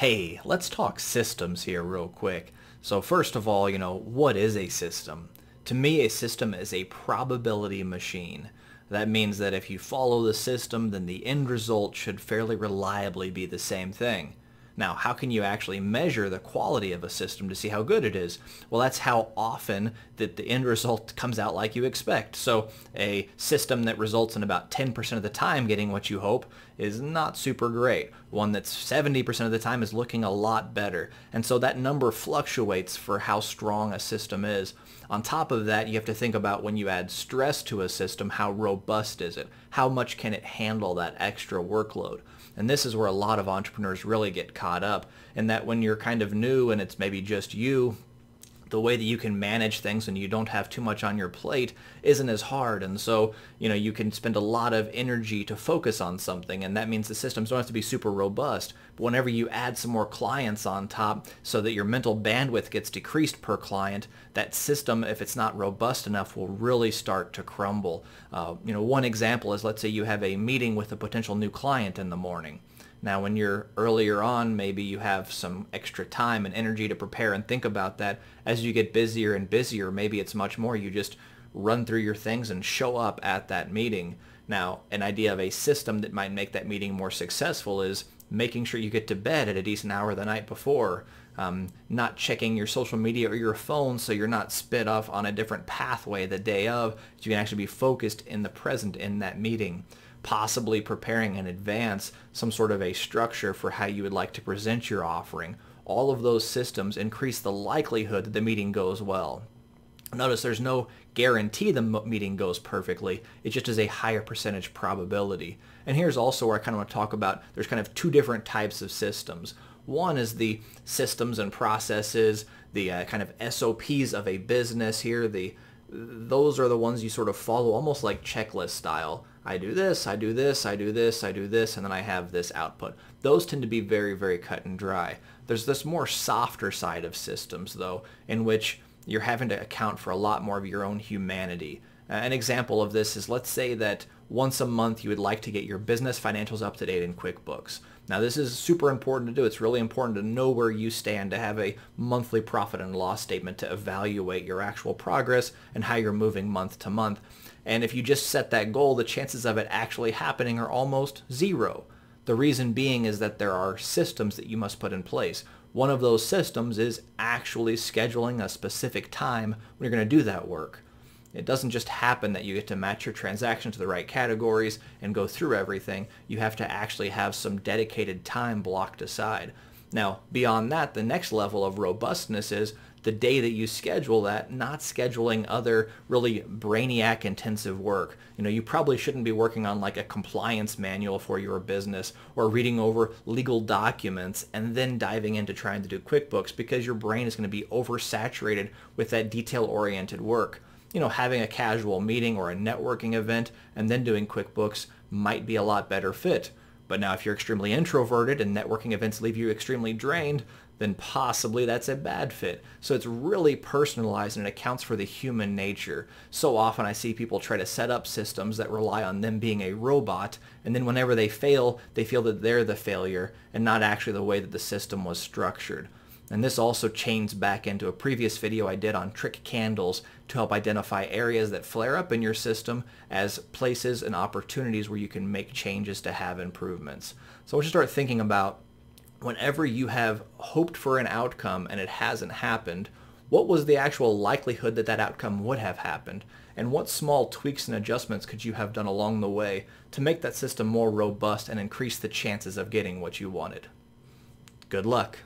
hey, let's talk systems here real quick. So first of all, you know, what is a system? To me, a system is a probability machine. That means that if you follow the system, then the end result should fairly reliably be the same thing. Now, how can you actually measure the quality of a system to see how good it is? Well, that's how often that the end result comes out like you expect. So a system that results in about 10% of the time getting what you hope is not super great one that's 70% of the time is looking a lot better. And so that number fluctuates for how strong a system is. On top of that, you have to think about when you add stress to a system, how robust is it? How much can it handle that extra workload? And this is where a lot of entrepreneurs really get caught up in that when you're kind of new and it's maybe just you, the way that you can manage things and you don't have too much on your plate isn't as hard. And so, you know, you can spend a lot of energy to focus on something. And that means the systems don't have to be super robust. But whenever you add some more clients on top so that your mental bandwidth gets decreased per client, that system, if it's not robust enough, will really start to crumble. Uh, you know, one example is let's say you have a meeting with a potential new client in the morning. Now, when you're earlier on, maybe you have some extra time and energy to prepare and think about that. As you get busier and busier, maybe it's much more you just run through your things and show up at that meeting. Now, an idea of a system that might make that meeting more successful is making sure you get to bed at a decent hour the night before, um, not checking your social media or your phone so you're not spit off on a different pathway the day of, so you can actually be focused in the present in that meeting possibly preparing in advance some sort of a structure for how you would like to present your offering. All of those systems increase the likelihood that the meeting goes well. Notice there's no guarantee the meeting goes perfectly. It just is a higher percentage probability. And here's also where I kind of want to talk about there's kind of two different types of systems. One is the systems and processes, the uh, kind of SOPs of a business here. The Those are the ones you sort of follow almost like checklist style. I do this, I do this, I do this, I do this, and then I have this output. Those tend to be very, very cut and dry. There's this more softer side of systems, though, in which you're having to account for a lot more of your own humanity. An example of this is let's say that once a month you would like to get your business financials up to date in QuickBooks. Now this is super important to do. It's really important to know where you stand, to have a monthly profit and loss statement to evaluate your actual progress and how you're moving month to month. And if you just set that goal, the chances of it actually happening are almost zero. The reason being is that there are systems that you must put in place. One of those systems is actually scheduling a specific time when you're going to do that work. It doesn't just happen that you get to match your transaction to the right categories and go through everything. You have to actually have some dedicated time blocked aside. Now, beyond that, the next level of robustness is the day that you schedule that, not scheduling other really brainiac intensive work. You know, you probably shouldn't be working on like a compliance manual for your business or reading over legal documents and then diving into trying to do QuickBooks because your brain is going to be oversaturated with that detail oriented work you know, having a casual meeting or a networking event and then doing QuickBooks might be a lot better fit. But now if you're extremely introverted and networking events leave you extremely drained, then possibly that's a bad fit. So it's really personalized and it accounts for the human nature. So often I see people try to set up systems that rely on them being a robot, and then whenever they fail, they feel that they're the failure and not actually the way that the system was structured. And this also chains back into a previous video I did on trick candles to help identify areas that flare up in your system as places and opportunities where you can make changes to have improvements. So I want you to start thinking about whenever you have hoped for an outcome and it hasn't happened, what was the actual likelihood that that outcome would have happened? And what small tweaks and adjustments could you have done along the way to make that system more robust and increase the chances of getting what you wanted? Good luck.